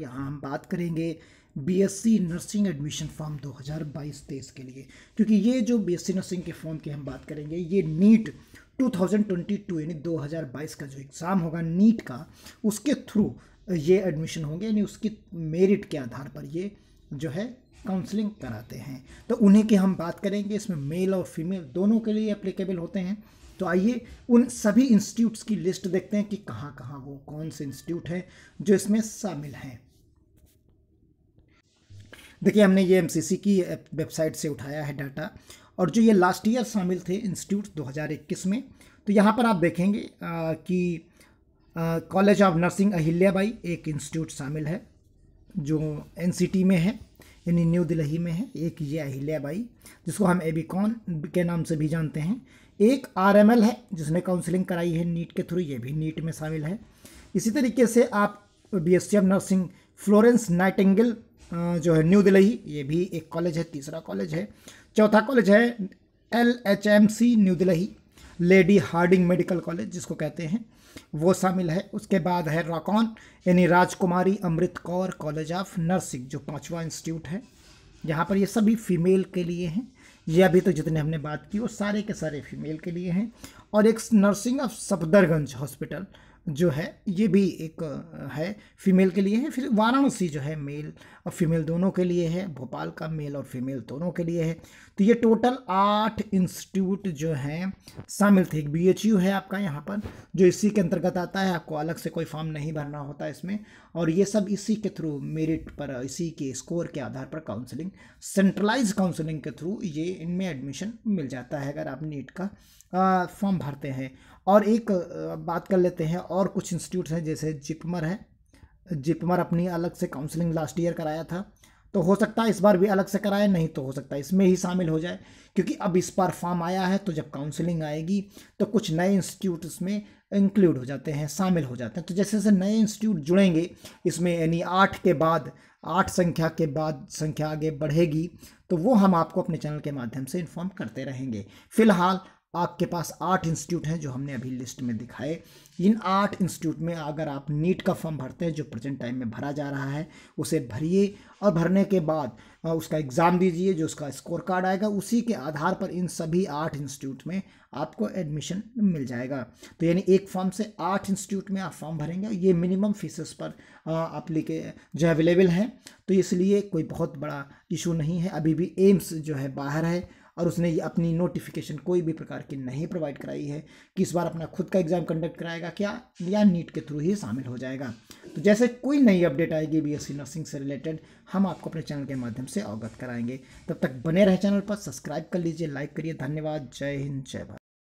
यहाँ हम बात करेंगे बीएससी नर्सिंग एडमिशन फॉर्म 2022-23 के लिए क्योंकि ये जो बीएससी नर्सिंग के फॉर्म की हम बात करेंगे ये नीट 2022 यानी 2022 का जो एग्ज़ाम होगा नीट का उसके थ्रू ये एडमिशन होंगे यानी उसकी मेरिट के आधार पर ये जो है काउंसलिंग कराते हैं तो उन्हें की हम बात करेंगे इसमें मेल और फीमेल दोनों के लिए अप्लीकेबल होते हैं तो आइए उन सभी इंस्टीट्यूट्स की लिस्ट देखते हैं कि कहाँ कहाँ वो कौन से इंस्टीट्यूट हैं जो इसमें शामिल हैं देखिए हमने ये एम की वेबसाइट से उठाया है डाटा और जो ये लास्ट ईयर शामिल थे इंस्टीट्यूट 2021 में तो यहाँ पर आप देखेंगे आ, कि कॉलेज ऑफ नर्सिंग अहिल्याबाई एक इंस्टीट्यूट शामिल है जो एन में है यानी न्यू दिल्ली में है एक ये अहिल्याबाई जिसको हम ए के नाम से भी जानते हैं एक आर है जिसने काउंसलिंग कराई है नीट के थ्रू ये भी नीट में शामिल है इसी तरीके से आप बी नर्सिंग फ्लोरेंस नाइटेंगल जो है न्यू दिल्ली ये भी एक कॉलेज है तीसरा कॉलेज है चौथा कॉलेज है L H M C New Delhi Lady Hardinge Medical College जिसको कहते हैं वो शामिल है उसके बाद है रॉकॉन यानी Rajkumari Amrit Kaur college of nursing जो पाँचवा इंस्टीट्यूट है यहाँ पर ये सभी फीमेल के लिए हैं ये अभी तो जितने हमने बात की वो सारे के सारे फीमेल के लिए हैं और एक नर्सिंग ऑफ सफदरगंज हॉस्पिटल जो है ये भी एक है फीमेल के लिए है फिर वाराणसी जो है मेल और फीमेल दोनों के लिए है भोपाल का मेल और फीमेल दोनों के लिए है तो ये टोटल आठ इंस्टीट्यूट जो हैं शामिल थे एक बी है आपका यहाँ पर जो इसी के अंतर्गत आता है आपको अलग से कोई फॉर्म नहीं भरना होता इसमें और ये सब इसी के थ्रू मेरिट पर इसी के स्कोर के आधार पर काउंसलिंग सेंट्रलाइज काउंसलिंग के थ्रू ये इनमें एडमिशन मिल जाता है अगर आप नीट का फॉर्म भरते हैं और एक बात कर लेते हैं और और कुछ इंस्टीट्यूट हैं जैसे जिपमर है जिपमर अपनी अलग से काउंसलिंग लास्ट ईयर कराया था तो हो सकता है इस बार भी अलग से कराए नहीं तो हो सकता है इसमें ही शामिल हो जाए क्योंकि अब इस बार फॉर्म आया है तो जब काउंसलिंग आएगी तो कुछ नए इंस्टीट्यूट इसमें इंक्लूड हो जाते हैं शामिल हो जाते हैं तो जैसे जैसे नए इंस्टीट्यूट जुड़ेंगे इसमें यानी आठ के बाद आठ संख्या के बाद संख्या आगे बढ़ेगी तो वो हम आपको अपने चैनल के माध्यम से इन्फॉर्म करते रहेंगे फिलहाल आपके पास आठ इंस्टीट्यूट हैं जो हमने अभी लिस्ट में दिखाए इन आठ इंस्टीट्यूट में अगर आप नीट का फॉर्म भरते हैं जो प्रेजेंट टाइम में भरा जा रहा है उसे भरिए और भरने के बाद उसका एग्ज़ाम दीजिए जो उसका स्कोर कार्ड आएगा उसी के आधार पर इन सभी आठ इंस्टीट्यूट में आपको एडमिशन मिल जाएगा तो यानी एक फॉर्म से आठ इंस्टीट्यूट में आप फॉर्म भरेंगे ये मिनिमम फीसेस पर आप लेके जो अवेलेबल हैं तो इसलिए कोई बहुत बड़ा इशू नहीं है अभी भी एम्स जो है बाहर है और उसने अपनी नोटिफिकेशन कोई भी प्रकार की नहीं प्रोवाइड कराई है कि इस बार अपना खुद का एग्ज़ाम कंडक्ट कराएगा क्या या नीट के थ्रू ही शामिल हो जाएगा तो जैसे कोई नई अपडेट आएगी बी नर्सिंग से रिलेटेड हम आपको अपने चैनल के माध्यम से अवगत कराएंगे तब तक बने रहे चैनल पर सब्सक्राइब कर लीजिए लाइक करिए धन्यवाद जय हिंद जय भारत